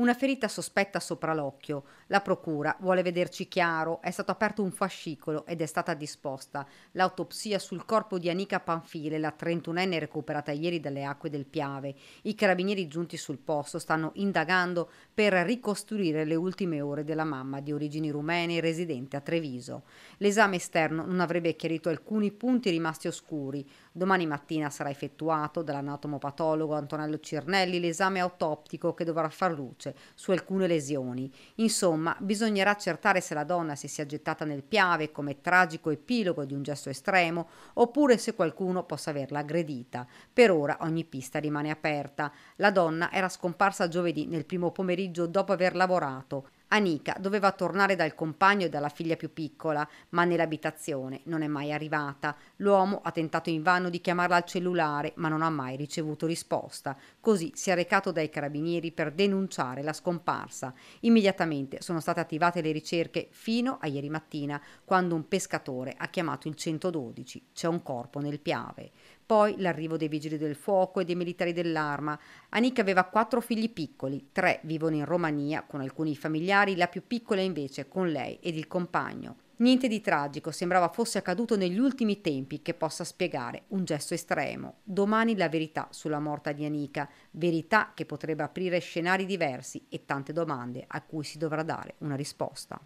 Una ferita sospetta sopra l'occhio. La procura vuole vederci chiaro, è stato aperto un fascicolo ed è stata disposta l'autopsia sul corpo di Anica Panfile, la 31enne recuperata ieri dalle acque del Piave. I carabinieri giunti sul posto stanno indagando per ricostruire le ultime ore della mamma di origini rumene residente a Treviso. L'esame esterno non avrebbe chiarito alcuni punti rimasti oscuri. Domani mattina sarà effettuato dall'anatomopatologo Antonello Cirnelli l'esame autoptico che dovrà far luce croce su alcune lesioni. Insomma, bisognerà accertare se la donna si sia gettata nel piave come tragico epilogo di un gesto estremo oppure se qualcuno possa averla aggredita. Per ora ogni pista rimane aperta. La donna era scomparsa giovedì nel primo pomeriggio dopo aver lavorato. Anika doveva tornare dal compagno e dalla figlia più piccola, ma nell'abitazione non è mai arrivata. L'uomo ha tentato invano di chiamarla al cellulare, ma non ha mai ricevuto risposta. Così si è recato dai carabinieri per denunciare la scomparsa. Immediatamente sono state attivate le ricerche fino a ieri mattina, quando un pescatore ha chiamato il 112. C'è un corpo nel Piave poi l'arrivo dei vigili del fuoco e dei militari dell'arma. Anika aveva quattro figli piccoli, tre vivono in Romania con alcuni familiari magari la più piccola invece con lei ed il compagno. Niente di tragico sembrava fosse accaduto negli ultimi tempi che possa spiegare un gesto estremo. Domani la verità sulla morta di Anika, verità che potrebbe aprire scenari diversi e tante domande a cui si dovrà dare una risposta.